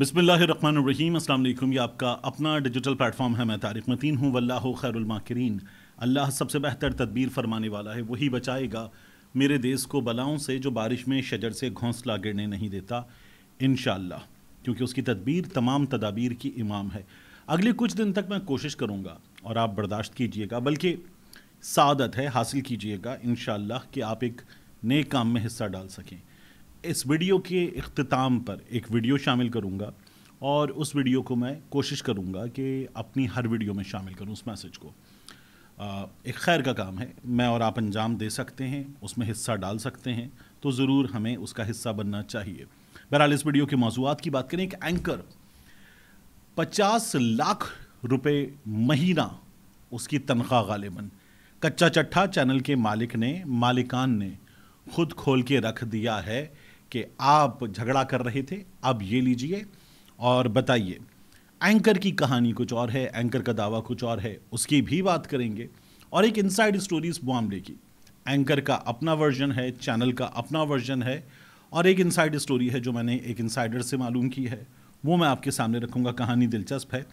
बसमीम असल ये आपका अपना डिजिटल प्लेटफॉर्म है मैं तारिक मतीन हूँ वल्लाह खैरमाकरीन अल्लाह सबसे बेहतर तदबीर फरमाने वाला है वही बचाएगा मेरे देश को बलाओं से जो बारिश में शजर से घोंसला गिरने नहीं देता इन क्योंकि उसकी तदबीर तमाम तदाबीर की इमाम है अगले कुछ दिन तक मैं कोशिश करूँगा और आप बर्दाश्त कीजिएगा बल्कि सादत है हासिल कीजिएगा इन कि आप एक नए काम में हिस्सा डाल सकें इस वीडियो के अख्ताम पर एक वीडियो शामिल करूँगा और उस वीडियो को मैं कोशिश करूँगा कि अपनी हर वीडियो में शामिल करूँ उस मैसेज को एक खैर का काम है मैं और आप अंजाम दे सकते हैं उसमें हिस्सा डाल सकते हैं तो ज़रूर हमें उसका हिस्सा बनना चाहिए बहरहाल इस वीडियो के मौजूद की बात करें एक एंकर पचास लाख रुपए महीना उसकी तनख्वाह गालिबन कच्चा चट्ठा चैनल के मालिक ने मालिकान ने खुद खोल के रख दिया है कि आप झगड़ा कर रहे थे अब ये लीजिए और बताइए एंकर की कहानी कुछ और है एंकर का दावा कुछ और है उसकी भी बात करेंगे और एक इनसाइड स्टोरीज मामले की एंकर का अपना वर्जन है चैनल का अपना वर्जन है और एक इनसाइड स्टोरी है जो मैंने एक इनसाइडर से मालूम की है वो मैं आपके सामने रखूँगा कहानी दिलचस्प है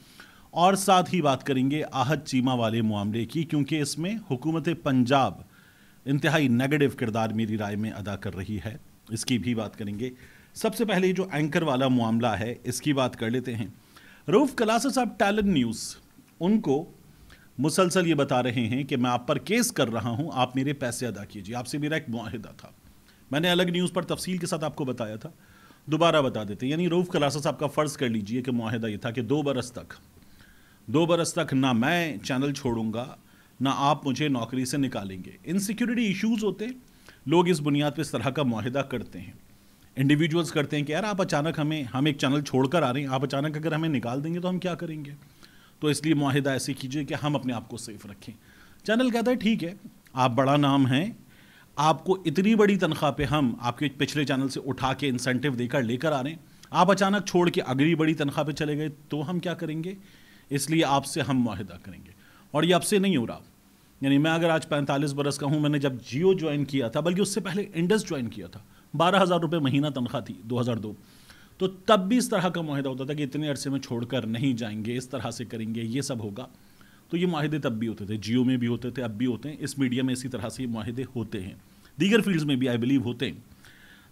और साथ ही बात करेंगे आहत चीमा वाले मामले की क्योंकि इसमें हुकूमत पंजाब इंतहाई नेगेटिव किरदार मेरी राय में अदा कर रही है इसकी भी बात करेंगे सबसे पहले जो एंकर वाला मामला है इसकी बात कर लेते हैं रूफ कलासा साहब टैलेंट न्यूज़ उनको मुसलसल ये बता रहे हैं कि मैं आप पर केस कर रहा हूँ आप मेरे पैसे अदा कीजिए आपसे मेरा एक माहिदा था मैंने अलग न्यूज़ पर तफसील के साथ आपको बताया था दोबारा बता देते यानी रूफ कलासा साहब का फ़र्ज़ कर लीजिए कि माहिदा ये था कि दो बरस तक दो बरस तक ना मैं चैनल छोड़ूंगा ना आप मुझे नौकरी से निकालेंगे इनसिक्योरिटी इश्यूज़ होते हैं लोग इस बुनियाद पर इस तरह का माहिदा करते हैं इंडिविजुअल्स करते हैं कि यार आप अचानक हमें हम एक चैनल छोड़कर आ रहे हैं आप अचानक अगर हमें निकाल देंगे तो हम क्या करेंगे तो इसलिए माहिदा ऐसे कीजिए कि हम अपने आप को सेफ रखें चैनल कहता है ठीक है आप बड़ा नाम हैं आपको इतनी बड़ी तनख्वाह पे हम आपके पिछले चैनल से उठा के इंसेंटिव देकर लेकर आ रहे हैं आप अचानक छोड़ के अगली बड़ी तनख्वाह पे चले गए तो हम क्या करेंगे इसलिए आपसे हम माहिदा करेंगे और ये आपसे नहीं हो रहा यानी मैं अगर आज पैंतालीस बरस का हूँ मैंने जब जियो ज्वाइन किया था बल्कि उससे पहले इंडस ज्वाइन किया था बारह हज़ार रुपये महीना तनख्वाह थी दो हज़ार दो तो तब भी इस तरह का माहिदा होता था कि इतने अरसे में छोड़कर नहीं जाएंगे इस तरह से करेंगे ये सब होगा तो ये माहदे तब भी होते थे जियो में भी होते थे अब भी होते हैं इस मीडिया में इसी तरह से ये माहदे होते हैं दीगर फील्ड्स में भी आई बिलीव होते हैं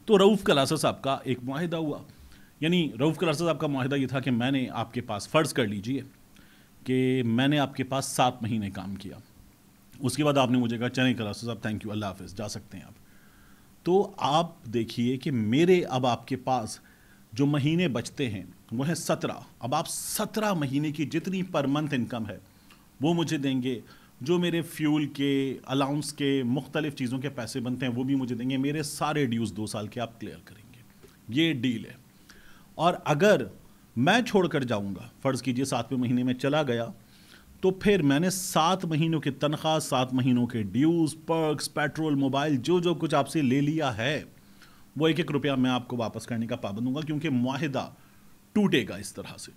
तो रऊफ़ कलासा साहब का एक माहिदा हुआ यानी रऊफ़ कलासा साहब का माहिदा ये था कि मैंने आपके पास फ़र्ज़ कर लीजिए कि मैंने आपके पास सात महीने काम किया उसके बाद आपने मुझे कहा चलें कला साहब थैंक यू अल्लाह हाफिज़ जा सकते हैं आप तो आप देखिए कि मेरे अब आपके पास जो महीने बचते हैं वो है सत्रह अब आप सत्रह महीने की जितनी पर मंथ इनकम है वो मुझे देंगे जो मेरे फ्यूल के अलाउंस के मुख्तलिफ चीज़ों के पैसे बनते हैं वो भी मुझे देंगे मेरे सारे ड्यूज़ दो साल के आप क्लियर करेंगे ये डील है और अगर मैं छोड़ कर जाऊँगा फ़र्ज़ कीजिए सातवें महीने में चला गया तो फिर मैंने सात महीनों की तनख्वाह सात महीनों के ड्यूज पर्क्स पेट्रोल मोबाइल जो जो कुछ आपसे ले लिया है वो एक एक रुपया मैं आपको वापस करने का पाबंद हूँ क्योंकि माहिदा टूटेगा इस तरह से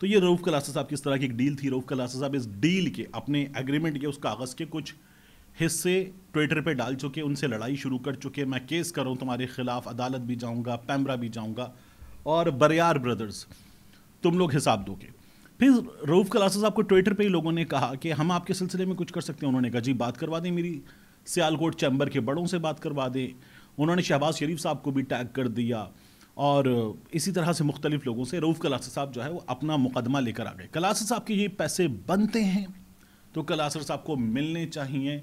तो ये रऊफ़ कलासा साहब की इस तरह की एक डील थी रऊफ़ कलासा साहब इस डील के अपने एग्रीमेंट के उस कागज़ के कुछ हिस्से ट्विटर पे डाल चुके उनसे लड़ाई शुरू कर चुके मैं केस कर रहा हूँ तुम्हारे खिलाफ अदालत भी जाऊँगा पैमरा भी जाऊँगा और बरियार ब्रदर्स तुम लोग हिसाब दोगे फिर रऊफ कलास साहब को ट्विटर पे ही लोगों ने कहा कि हम आपके सिलसिले में कुछ कर सकते हैं उन्होंने कहा जी बात करवा दें मेरी सियालकोट चैम्बर के बड़ों से बात करवा दें उन्होंने शहबाज शरीफ साहब को भी टैग कर दिया और इसी तरह से मुख्तलिफ लोगों से रऊफ़ कलासर साहब जो है वो अपना मुकदमा लेकर आ गए कलासर साहब के ये पैसे बनते हैं तो कलासर साहब को मिलने चाहिए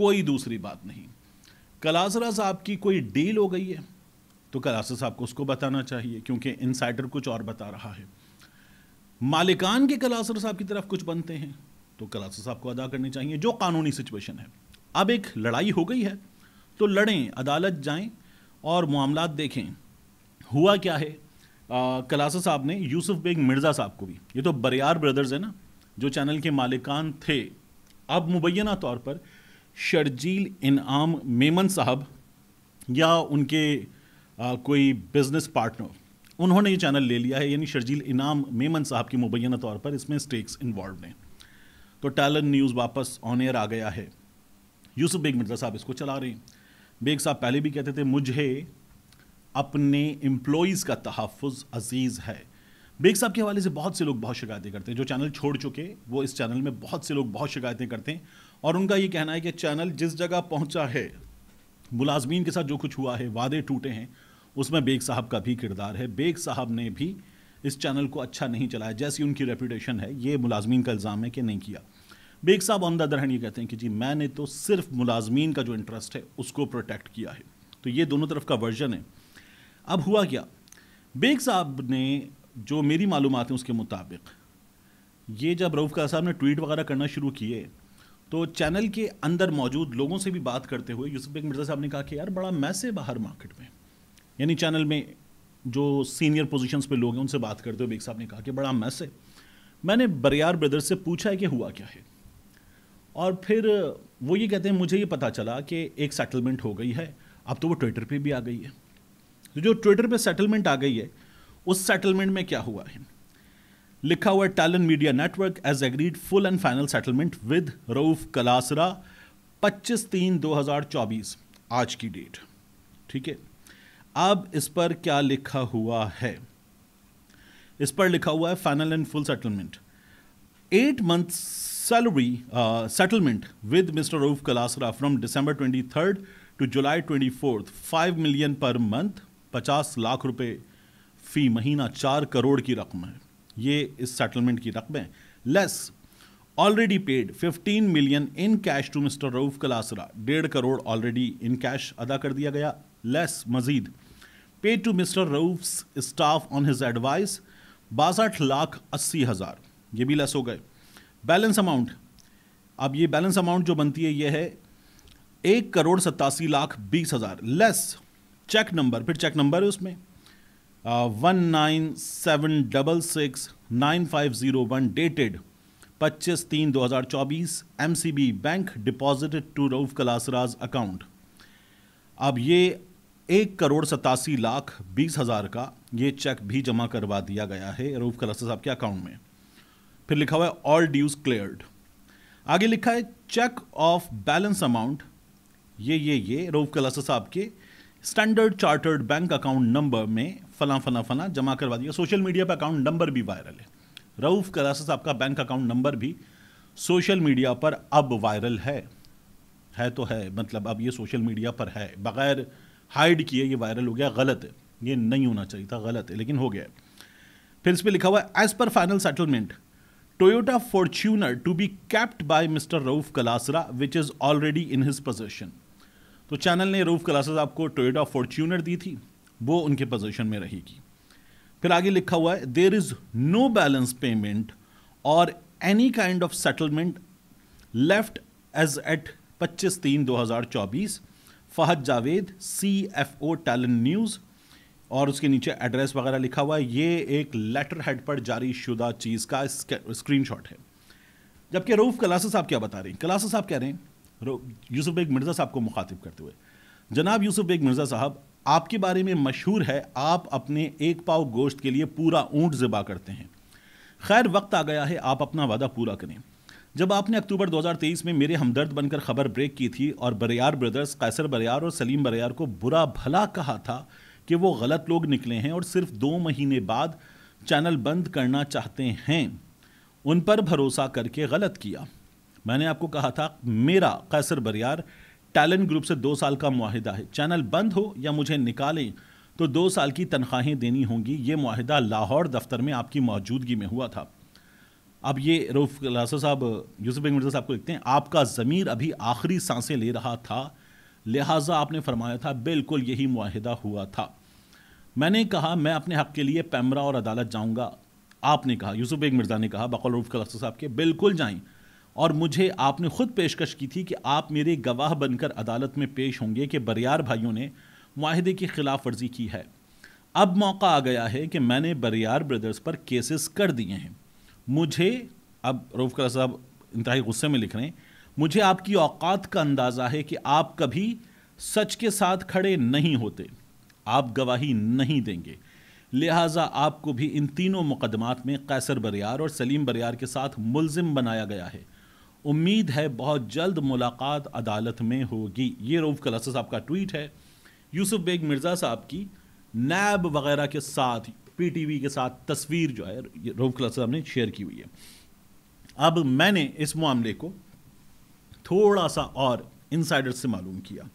कोई दूसरी बात नहीं कलासरा साहब की कोई डील हो गई है तो कलासर साहब को उसको बताना चाहिए क्योंकि इनसाइडर कुछ और बता रहा है मालिकान के कलासर साहब की तरफ कुछ बनते हैं तो कलासर साहब को अदा करनी चाहिए जो कानूनी सिचुएशन है अब एक लड़ाई हो गई है तो लड़ें अदालत जाएं और मामला देखें हुआ क्या है कलासर साहब ने यूसुफ बेग मिर्ज़ा साहब को भी ये तो बरियार ब्रदर्स है ना जो चैनल के मालिकान थे अब मुबैना तौर पर शर्जील इनाम मेमन साहब या उनके आ, कोई बिज़नेस पार्टनर उन्होंने ये चैनल ले लिया है यानी शर्जील इनाम मेमन साहब की मुबैना तौर पर इसमें स्टेक्स इन्वॉल्व हैं तो टैलन न्यूज़ वापस ऑन एयर आ गया है यूसुफ बेग मिर्जा साहब इसको चला रहे हैं बेग साहब पहले भी कहते थे मुझे अपने एम्प्लॉयज़ का तहफ़ अजीज़ है बेग साहब के हवाले से बहुत से लोग बहुत शिकायतें करते हैं जो चैनल छोड़ चुके वो इस चैनल में बहुत से लोग बहुत शिकायतें करते हैं और उनका ये कहना है कि चैनल जिस जगह पहुंचा है मुलाजमीन के साथ जो कुछ हुआ है वादे टूटे हैं उसमें बेग साहब का भी किरदार है बेग साहब ने भी इस चैनल को अच्छा नहीं चलाया जैसी उनकी रेपूटेशन है ये मुलाजमीन का इल्ज़ाम है कि नहीं किया बेग साहब ऑन द दरहन ये कहते हैं कि जी मैंने तो सिर्फ मुलाजमीन का जो इंटरेस्ट है उसको प्रोटेक्ट किया है तो ये दोनों तरफ का वर्जन है अब हुआ क्या बेग साहब ने जो मेरी मालूम है उसके मुताबिक ये जब रऊफ़ का साहब ने ट्वीट वगैरह करना शुरू किए तो चैनल के अंदर मौजूद लोगों से भी बात करते हुए यूसुफ बेग मिर्ज़ा साहब ने कहा कि यार बड़ा मैसे बाहर मार्केट में यानी चैनल में जो सीनियर पोजीशंस पे लोग हैं उनसे बात करते हुए बेग साहब ने कहा कि बड़ा मैस है मैंने बरियार ब्रदर्स से पूछा है कि हुआ क्या है और फिर वो ये कहते हैं मुझे ये पता चला कि एक सेटलमेंट हो गई है अब तो वो ट्विटर पे भी आ गई है तो जो ट्विटर पे सेटलमेंट आ गई है उस सेटलमेंट में क्या हुआ है लिखा हुआ talent media network as agreed full and final settlement with Rauf Kalasra 25 तीन 2024 आज की डेट ठीक है अब इस पर क्या लिखा हुआ है इस पर लिखा हुआ है final and full settlement eight month salary settlement with mister Rauf Kalasra from December twenty third to July twenty fourth five million per month पचास लाख रुपए फी महीना चार करोड़ की रकम है ये इस सेटलमेंट की रकम है less already paid 15 million in cash to mister Rauf Kalasra डेढ़ करोड़ ऑलरेडी इन कैश अदा कर दिया गया less Majeed pay to mister Rauf staff on his advice बासठ लाख अस्सी हज़ार ये भी लेस हो गए बैलेंस अमाउंट अब ये बैलेंस अमाउंट जो बनती है ये है एक करोड़ सतासी लाख बीस हज़ार लेस चेक नंबर फिर चेक नंबर है उसमें one nine seven double six nine five zero one dated पच्चीस तीन दो हज़ार चौबीस M C B bank deposited to Rauf Kalasra's account अब ये एक करोड़ सतासी लाख बीस हज़ार का ये चेक भी जमा करवा दिया गया है रूफ कलस्टर साहब के अकाउंट में फिर लिखा हुआ है ऑल ड्यूज क्लियर्ड आगे लिखा है चेक ऑफ बैलेंस अमाउंट ये ये ये रूफ कलस्टर साहब के standard chartered bank account number में फला फला फला जमा करवा दिया सोशल मीडिया पर अकाउंट नंबर भी वायरल है रऊफ खलासा साहब का बैंक अकाउंट नंबर भी सोशल मीडिया पर अब वायरल है है तो है मतलब अब ये सोशल मीडिया पर है बगैर हाइड किए ये वायरल हो गया गलत है ये नहीं होना चाहिए था गलत है लेकिन हो गया फिर इस पर लिखा हुआ है as per final settlement Toyota Fortuner to be kept by mister Rauf Kalasra which is already in his possession तो चैनल ने रऊफ कलासरा साहब को टोयोटा फॉर्च्यूनर दी थी वो उनके पोजेशन में रहेगी फिर आगे लिखा हुआ है there is no balance payment और any kind of settlement left as at पच्चीस तीन दो हज़ार चौबीस Fahad Javed C F O talent news और उसके नीचे एड्रेस वगैरह लिखा हुआ है ये एक लेटर हेड पर जारी शुदा चीज़ का स्क्रीन शॉट है जबकि रऊफ़ कलासा साहब क्या बता रहे हैं कलासा साहब कह रहे हैं यूसुफ बेग मिर्ज़ा साहब को मुखातिब करते हुए जनाब यूसुफ बेग मिर्ज़ा साहब आपके बारे में मशहूर है आप अपने एक पाव गोश्त के लिए पूरा ऊँट ज़िबा करते हैं खैर वक्त आ गया है आप अपना वादा पूरा करें जब आपने अक्टूबर 2023 में मेरे हमदर्द बनकर खबर ब्रेक की थी और बरियार ब्रदर्स कैसर बरियार और सलीम बरियार को बुरा भला कहा था कि वो गलत लोग निकले हैं और सिर्फ दो महीने बाद चैनल बंद करना चाहते हैं उन पर भरोसा करके गलत किया मैंने आपको कहा था मेरा कैसर बरियार टैलेंट ग्रुप से दो साल का माहिदा है चैनल बंद हो या मुझे निकालें तो दो साल की तनख्वाहें देनी होंगी ये माहिदा लाहौर दफ्तर में आपकी मौजूदगी में हुआ था अब ये रऊफ लासा साहब यूसुफ बेग मिर्जा साहब को लिखते हैं आपका ज़मीर अभी आखिरी सांसें ले रहा था लिहाजा आपने फरमाया था बिल्कुल यही माहिदा हुआ था मैंने कहा मैं अपने हक़ के लिए पैमरा और अदालत जाऊँगा आपने कहा यूसुफ बेग मिर्ज़ा ने कहा बकौल रूफ लासा साहब के बिल्कुल जाएँ और मुझे आपने ख़ुद पेशकश की थी कि आप मेरे गवाह बनकर अदालत में पेश होंगे कि बरियार भाइयों ने माहदे की खिलाफ वर्जी की है अब मौका आ गया है कि मैंने बरियार ब्रदर्स पर केसेस कर दिए हैं मुझे अब रऊफ़ कला साहब इंतहाई गुस्से में लिख रहे हैं मुझे आपकी औकात का अंदाज़ा है कि आप कभी सच के साथ खड़े नहीं होते आप गवाही नहीं देंगे लिहाजा आपको भी इन तीनों मुकदमात में कैसर बरियार और सलीम बरियार के साथ मुलजिम बनाया गया है उम्मीद है बहुत जल्द मुलाकात अदालत में होगी ये रऊफ़ कलासा साहब का ट्वीट है यूसुफ बेग मिर्ज़ा साहब की नैब वगैरह के साथ टीवी के साथ तस्वीर जो है रोमखला साहब ने शेयर की हुई है अब मैंने इस मामले को थोड़ा सा और इनसाइडर से मालूम किया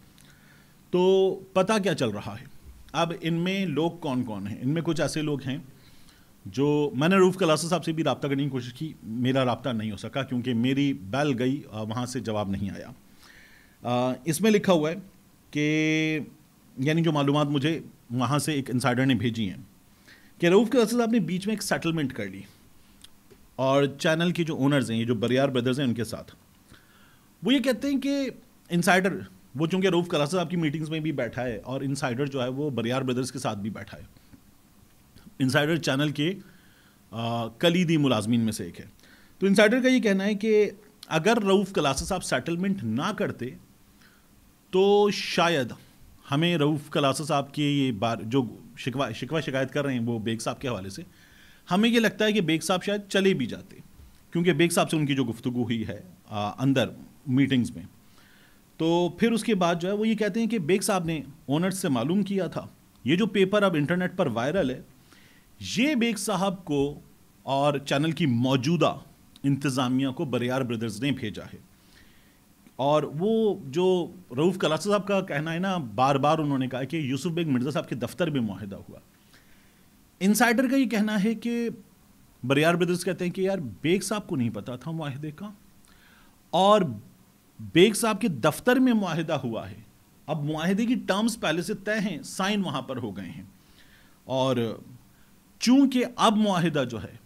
तो पता क्या चल रहा है अब इनमें लोग कौन कौन हैं इनमें कुछ ऐसे लोग हैं जो मैंने रूफ कलासा साहब से भी रबता करने की कोशिश की मेरा रबता नहीं हो सका क्योंकि मेरी बैल गई वहाँ से जवाब नहीं आया इसमें लिखा हुआ है कि यानी जो मालूम मुझे वहाँ से एक इंसाइडर ने भेजी हैं रऊफ के साथ आपने बीच में एक सेटलमेंट कर ली और चैनल के जो ओनर्स हैं ये जो बरियार ब्रदर्स हैं उनके साथ वो ये कहते हैं कि इनसाइडर वो चूँकि रूफ कलास आपकी मीटिंग्स में भी बैठा है और इनसाइडर जो है वो बरियार ब्रदर्स के साथ भी बैठा है इनसाइडर चैनल के कलीदी मुलाजमीन में से एक है तो इनसाइडर का ये कहना है कि अगर रऊफ़ कलासा साहब सेटलमेंट ना करते तो शायद हमें रऊफ़ कलासा साहब के ये बार जो शिकवा शिकवा शिकायत कर रहे हैं वो बेग साहब के हवाले से हमें ये लगता है कि बेग साहब शायद चले भी जाते क्योंकि बेग साहब से उनकी जो गुफ्तु हुई है आ, अंदर मीटिंग्स में तो फिर उसके बाद जो है वो ये कहते हैं कि बेग साहब ने ओनर्स से मालूम किया था ये जो पेपर अब इंटरनेट पर वायरल है ये बेग साहब को और चैनल की मौजूदा इंतज़ामिया को बरियार ब्रदर्स ने भेजा है और वो जो रऊफ़ कलासा साहब का कहना है ना बार बार उन्होंने कहा कि यूसुफ बेग मिर्ज़ा साहब के दफ्तर में माहिदा हुआ इनसाइडर का ये कहना है कि बरियार ब्रदर्स कहते हैं कि यार बेग साहब को नहीं पता था माहिदे का और बेग साहब के दफ्तर में माहिदा हुआ है अब माहदे की टर्म्स पहले से तय हैं साइन वहाँ पर हो गए हैं और चूंकि अब माहिदा जो है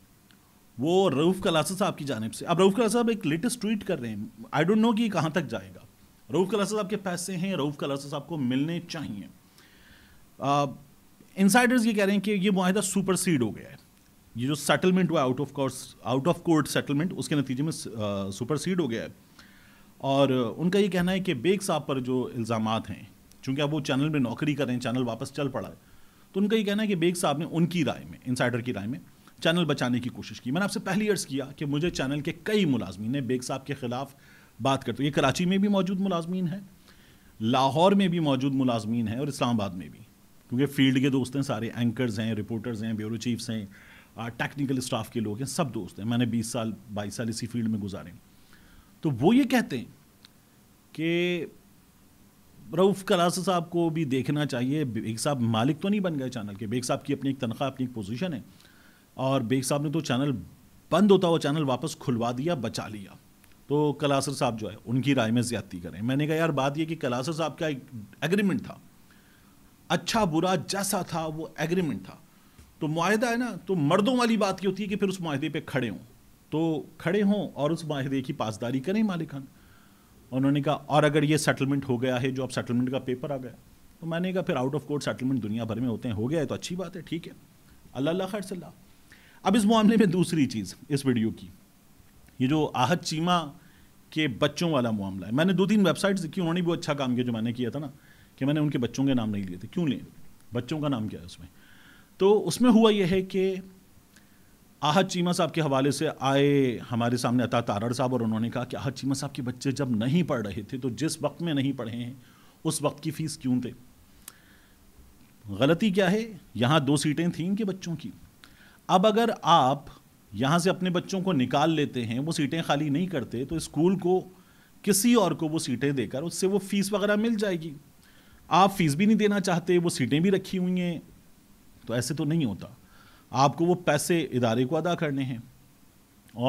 वो रऊफ़ कलासा साहब की जानब से अब रऊफ़ कलासा साहब एक लेटेस्ट ट्वीट कर रहे हैं आई डोंट नो कि कहाँ तक जाएगा रऊफ़ कलासा साहब के पैसे हैं रऊफ़ कलासा साहब को मिलने चाहिए इनसाइडर्स ये कह रहे हैं कि ये माहिदा सुपर सीड हो गया है ये जो सेटलमेंट हुआ out of course out of court settlement उसके नतीजे में सुपर सीड हो गया है और उनका ये कहना है कि बेग साहब पर जो इल्ज़ाम हैं चूँकि अब वो चैनल में नौकरी कर रहे हैं चैनल वापस चल पड़ा है तो उनका ये कहना है कि बेग साहब ने उनकी राय में इनसाइडर की राय में चैनल बचाने की कोशिश की मैंने आपसे पहले अर्ज़ किया कि मुझे चैनल के कई मुलाजमी ने बेग साहब के ख़िलाफ़ बात करते ये कराची में भी मौजूद मुलाजमीन हैं लाहौर में भी मौजूद मुलाजमीन हैं और इस्लामाबाद में भी क्योंकि फील्ड के दोस्त हैं सारे एंकर्स हैं रिपोर्टर्स हैं ब्यूरो चीफ्स हैं टेक्निकल स्टाफ के लोग हैं सब दोस्त हैं मैंने बीस साल बाईस साल इसी फील्ड में गुजारे तो वो ये कहते हैं कि रऊफ़ कलास साहब को भी देखना चाहिए बेग साहब मालिक तो नहीं बन गए चैनल के बेग साहब की अपनी एक तनख्वाह अपनी एक पोजीशन है और बेग साहब ने तो चैनल बंद होता हुआ चैनल वापस खुलवा दिया बचा लिया तो कलासर साहब जो है उनकी राय में ज्यादती करें मैंने कहा यार बात यह कि कलासर साहब का एक एग्रीमेंट था अच्छा बुरा जैसा था वो एग्रीमेंट था तो माहिदा है ना तो मर्दों वाली बात की होती है कि फिर उस माहदे पे खड़े हों तो खड़े हों और उस माहदे की पासदारी करें मालिकान उन्होंने कहा और अगर ये सेटलमेंट हो गया है जो अब सेटलमेंट का पेपर आ गया तो मैंने कहा फिर आउट ऑफ कोर्ट सेटलमेंट दुनिया भर में होते हैं हो गया है तो अच्छी बात है ठीक है अल्लाह खैर सल्ला अब इस मामले में दूसरी चीज़ इस वीडियो की ये जो आहत चीमा के बच्चों वाला मामला है मैंने दो तीन वेबसाइट्स देखी उन्होंने भी अच्छा काम किया जो मैंने किया था ना कि मैंने उनके बच्चों के नाम नहीं लिए थे क्यों लें बच्चों का नाम क्या है उसमें तो उसमें हुआ यह है कि आहत चीमा साहब के हवाले से आए हमारे सामने अता तारड़ साहब और उन्होंने कहा कि आहत चीमा साहब के बच्चे जब नहीं पढ़ रहे थे तो जिस वक्त में नहीं पढ़े हैं उस वक्त की फ़ीस क्यों थे गलती क्या है यहाँ दो सीटें थीं इनके बच्चों की अब अगर आप यहाँ से अपने बच्चों को निकाल लेते हैं वो सीटें खाली नहीं करते तो स्कूल को किसी और को वो सीटें देकर उससे वो फीस वगैरह मिल जाएगी आप फीस भी नहीं देना चाहते वो सीटें भी रखी हुई हैं तो ऐसे तो नहीं होता आपको वो पैसे इदारे को अदा करने हैं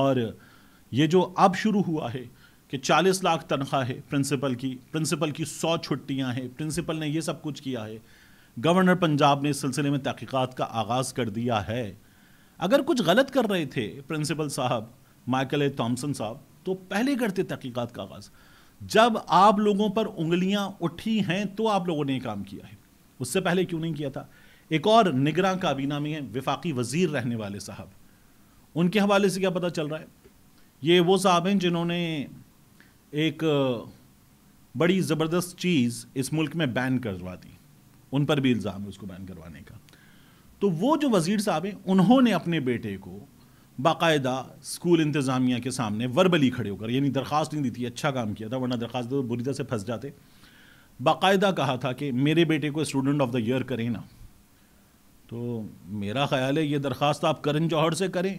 और ये जो अब शुरू हुआ है कि 40 लाख तनख्वाह है प्रिंसिपल की प्रिंसिपल की 100 छुट्टियां हैं प्रिंसिपल ने ये सब कुछ किया है गवर्नर पंजाब ने इस सिलसिले में तहकीक़ात का आगाज़ कर दिया है अगर कुछ गलत कर रहे थे प्रिंसिपल साहब माइकल ए थॉमसन साहब तो पहले करते तहकीकत का आगाज़ जब आप लोगों पर उंगलियां उठी हैं तो आप लोगों ने काम किया है उससे पहले क्यों नहीं किया था एक और निगरान काबीना में है विफाकी वजीर रहने वाले साहब उनके हवाले से क्या पता चल रहा है ये वो साहब हैं जिन्होंने एक बड़ी ज़बरदस्त चीज़ इस मुल्क में बैन करवा दी उन पर भी इल्ज़ाम है उसको बैन करवाने का तो वो जो वज़ीर साहब हैं उन्होंने अपने बेटे को बाकायदा स्कूल इंतज़ामिया के सामने वर्बली खड़े होकर यानी दरख्वास्त नहीं दी थी अच्छा काम किया था वरना दरख्वास्त तो बुरी तरह से फंस जाते बाकायदा कहा था कि मेरे बेटे को स्टूडेंट ऑफ द ईयर करें ना तो मेरा ख्याल है ये दरख्वास्त आप करण जौहर से करें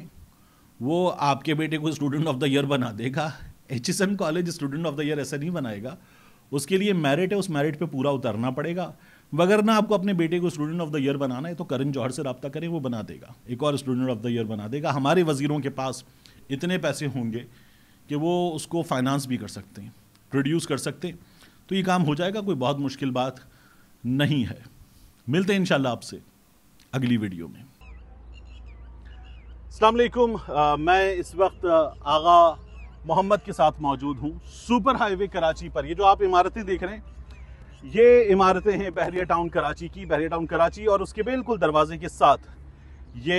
वो आपके बेटे को स्टूडेंट ऑफ द ईयर बना देगा H S M college student of the year ऐसा नहीं बनाएगा उसके लिए मेरिट है उस मेरिट पे पूरा उतरना पड़ेगा वगरना आपको अपने बेटे को स्टूडेंट ऑफ द ईयर बनाना है तो करण जौहर से रबता करें वो बना देगा एक और स्टूडेंट ऑफ द ईयर बना देगा हमारे वजीरों के पास इतने पैसे होंगे कि वो उसको फाइनेंस भी कर सकते हैं प्रोड्यूस कर सकते हैं तो ये काम हो जाएगा कोई बहुत मुश्किल बात नहीं है मिलते हैं इन आपसे अगली वीडियो में सलामकुम मैं इस वक्त आगा मोहम्मद के साथ मौजूद हूँ सुपर हाईवे कराची पर ये जो आप इमारतें देख रहे हैं ये इमारतें हैं बहरिया टाउन कराची की बहरिया टाउन कराची और उसके बिल्कुल दरवाजे के साथ ये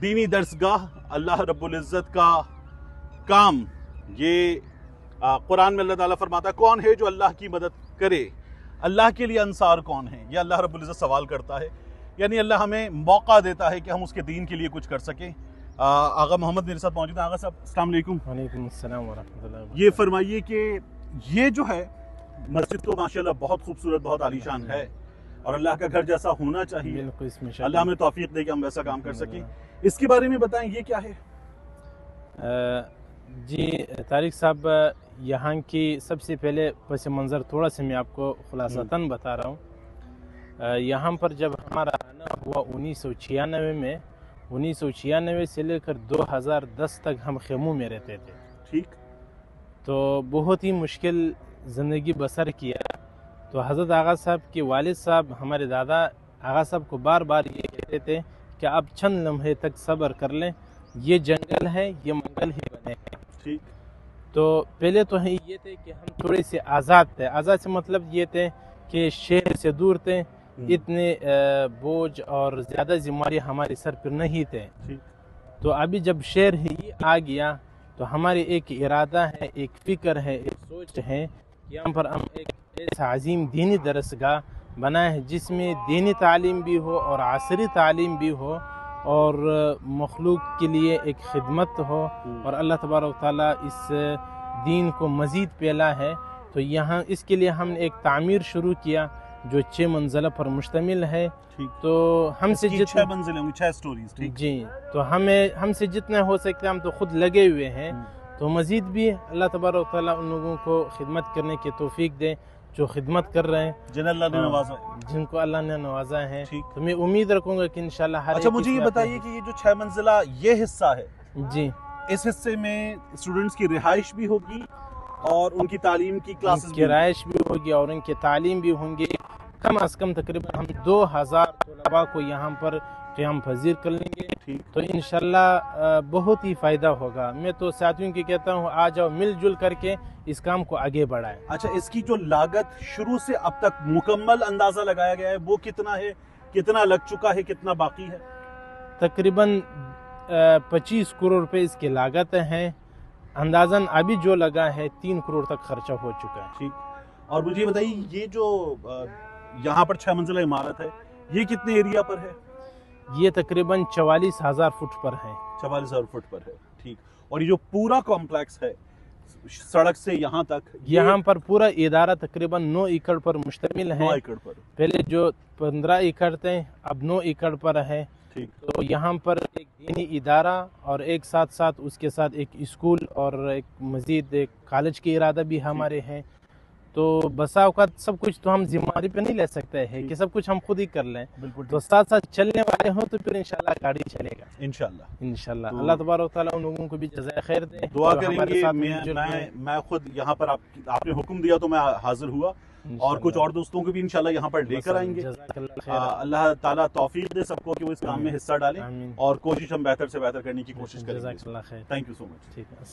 दीनी दरसगाह अल्लाह रब्ज़त का काम ये कुरान में अल्लाह ताला फरमाता कौन है जो अल्लाह की मदद करे अल्लाह के लिए अंसार कौन है यह अल्लाह रब्ज़त सवाल करता है यानी अल्लाह हमें मौका देता है कि हम उसके दीन के लिए कुछ कर सकें आगा मोहम्मद मेरे साथ मौजूद हैं आगा साहब अस्सलाम वालेकुम वालेकुम अस्सलाम ये फरमाइए कि ये जो है मस्जिद तो माशाल्लाह बहुत खूबसूरत बहुत आलीशान है और अल्लाह का घर जैसा होना चाहिए अल्लाह हमें तोफीक दे कि हम वैसा काम कर सकें इसके बारे में बताएं ये क्या है जी तारिक साहब यहाँ की सबसे पहले पस मंज़र थोड़ा सा मैं आपको खुलासातन हम्म। बता रहा हूँ यहाँ पर जब हमारा आना हुआ उन्नीस सौ छियानवे में उन्नीस सौ छियानवे से लेकर 2010 तक हम खेमू में रहते थे ठीक तो बहुत ही मुश्किल ज़िंदगी बसर किया तो हज़रत आगा साहब के वालिद साहब हमारे दादा आगा साहब को बार बार ये कहते थे कि आप चंद लम्हे तक सब्र कर लें ये जंगल है ये मंगल ही बने ठीक तो पहले तो हम ये थे कि हम थोड़े से आज़ाद थे आज़ाद से मतलब ये थे कि शहर से दूर थे हम्म। इतने बोझ और ज़्यादा जिम्मेदारी हमारे सर पर नहीं थे तो अभी जब शहर ही आ गया तो हमारे एक इरादा है एक फिक्र है एक सोच है यहाँ पर हम एक ऐसा अजीम दीनी दरसगाह बनाए है जिसमें दीनी तालीम भी हो और आसरी तालीम भी हो और मखलूक के लिए एक खिदमत हो हम्म। और अल्लाह तबारक ताली इस दीन को मज़ीद पेला है तो यहाँ इसके लिए हमने एक तामीर शुरू किया जो छः मंजिला पर मुश्तमिल है तो हमसे जितना मंजिल स्टोरीज जी तो हमें हमसे जितना हो सकता है हम तो खुद लगे हुए हैं हम्म। तो मज़ीद भी अल्लाह तबारक उन लोगों को खिदमत करने की तोफ़ी दें जो खिदमत कर रहे हैं जिन अल्लाह ने हाँ, नवाजा जिनको अल्लाह ने नवाजा है तो मैं उम्मीद रखूंगा कि इंशाल्लाह हर अच्छा मुझे ये बताइए कि ये जो छह मंजिला ये हिस्सा है जी इस हिस्से में स्टूडेंट्स की रिहाइश भी होगी और उनकी तालीम की क्लासेस की रिहाइश भी होगी और उनकी तालीम भी होंगी कम अज़ कम तकरीबन हम दो हज़ार तलबा को यहाँ पर क्याम पजीर कर लेंगे तो इन बहुत ही फ़ायदा होगा मैं तो साथियों की कहता हूँ आ जाओ मिलजुल करके इस काम को आगे बढ़ाए अच्छा इसकी जो लागत शुरू से अब तक मुकम्मल अंदाज़ा लगाया गया है वो कितना है कितना लग चुका है कितना बाकी है तकरीबन पच्चीस करोड़ रुपए इसकी लागत है अंदाजन अभी जो लगा है तीन करोड़ तक खर्चा हो चुका है ठीक और मुझे बताइए ये जो यहाँ पर छह मंजिला इमारत है ये कितने एरिया पर है ये तकरीबन चवालीस हजार फुट पर है चवालीस हजार फुट पर है ठीक और ये जो पूरा कॉम्प्लेक्स है सड़क से यहाँ तक यहाँ पर पूरा इदारा तकरीबन नौ एकड़ पर मुश्तमिल है एकड़ पर पहले जो पंद्रह एकड़ थे अब नौ एकड़ पर है ठीक तो यहाँ पर एक दीनी इदारा और एक साथ साथ उसके साथ एक स्कूल और एक मजीद एक कॉलेज के इरादा भी हमारे हैं तो बसा अवकात सब कुछ तो हम जिम्मेदारी पे नहीं ले सकते है कि सब कुछ हम खुद ही कर लें बिल्कुल तो साथ साथ चलने वाले हों तो फिर इनशाला गाड़ी चलेगा इनशाला इनशाला तो अल्लाह तबारा उन लोगों को भी जजाय खैर दे दुआ करेंगे मैं, खुद यहाँ पर आपने हुक्म दिया तो मैं हाजिर हुआ और कुछ और दोस्तों को भी इंशाल्लाह यहाँ पर लेकर आएंगे अल्लाह ताला तौफीक दे सबको कि वो इस काम में हिस्सा डालें और कोशिश हम बेहतर से बेहतर करने की कोशिश करेंगे थैंक यू सो मच